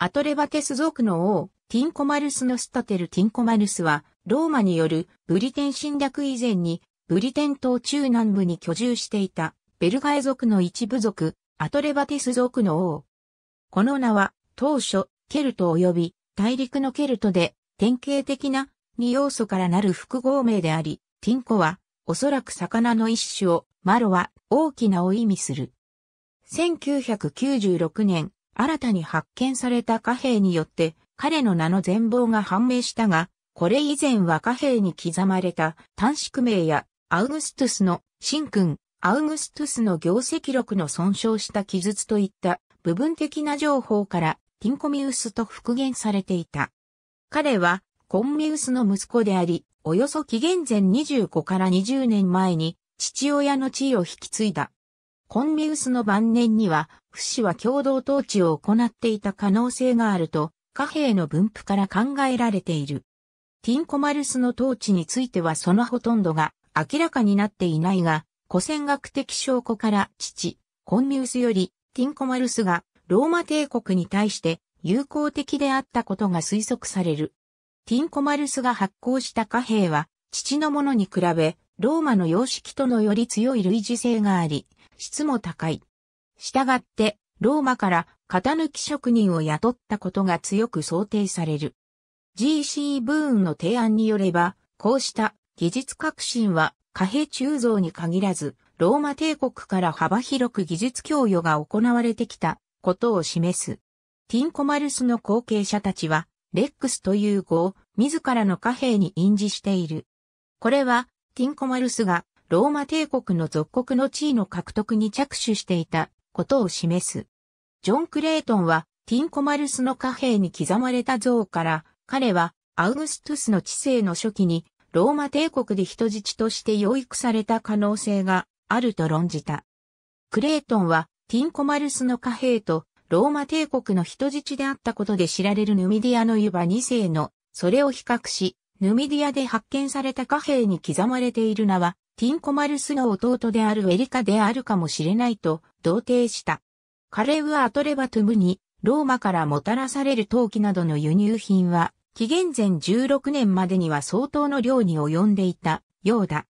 アトレバテス族の王、ティンコマルスのスタテル・ティンコマルスは、ローマによるブリテン侵略以前に、ブリテン島中南部に居住していた、ベルガエ族の一部族、アトレバテス族の王。この名は、当初、ケルト及び、大陸のケルトで、典型的な、二要素からなる複合名であり、ティンコは、おそらく魚の一種を、マロは、大きなを意味する。1996年、新たに発見された貨幣によって彼の名の全貌が判明したが、これ以前は貨幣に刻まれた短縮名やアウグストゥスの神君、アウグストゥスの業績録の損傷した記述といった部分的な情報からティンコミウスと復元されていた。彼はコンミウスの息子であり、およそ紀元前25から20年前に父親の地位を引き継いだ。コンミウスの晩年には、フシは共同統治を行っていた可能性があると、貨幣の分布から考えられている。ティンコマルスの統治についてはそのほとんどが明らかになっていないが、古戦学的証拠から父、コンミウスよりティンコマルスがローマ帝国に対して友好的であったことが推測される。ティンコマルスが発行した貨幣は、父のものに比べ、ローマの様式とのより強い類似性があり、質も高い。したがって、ローマから型抜き職人を雇ったことが強く想定される。G.C. ブーンの提案によれば、こうした技術革新は貨幣鋳造に限らず、ローマ帝国から幅広く技術供与が行われてきたことを示す。ティンコマルスの後継者たちは、レックスという語を自らの貨幣に印字している。これは、ティンコマルスがローマ帝国の属国の地位の獲得に着手していたことを示す。ジョン・クレイトンは、ティンコマルスの貨幣に刻まれた像から、彼は、アウグストゥスの治世の初期に、ローマ帝国で人質として養育された可能性があると論じた。クレイトンは、ティンコマルスの貨幣と、ローマ帝国の人質であったことで知られるヌミディアの湯葉2世の、それを比較し、ヌミディアで発見された貨幣に刻まれている名は、ティンコマルスの弟であるエリカであるかもしれないと、同定した。カレウアトレバトゥムに、ローマからもたらされる陶器などの輸入品は、紀元前16年までには相当の量に及んでいた、ようだ。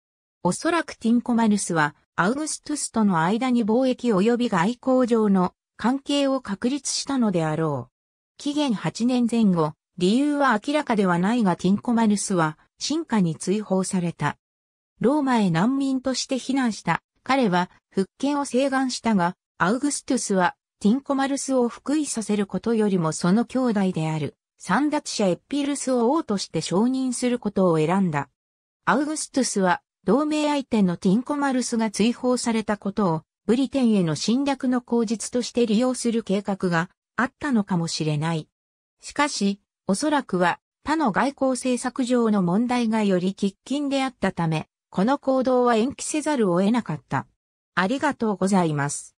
おそらくティンコマルスは、アウグストゥスとの間に貿易及び外交上の関係を確立したのであろう。紀元8年前後、理由は明らかではないがティンコマルスは、進化に追放された。ローマへ難民として避難した。彼は復権を請願したが、アウグストゥスはティンコマルスを復位させることよりもその兄弟である、三奪者エピルスを王として承認することを選んだ。アウグストゥスは、同盟相手のティンコマルスが追放されたことを、ブリテンへの侵略の口実として利用する計画があったのかもしれない。しかし、おそらくは他の外交政策上の問題がより喫緊であったため、この行動は延期せざるを得なかった。ありがとうございます。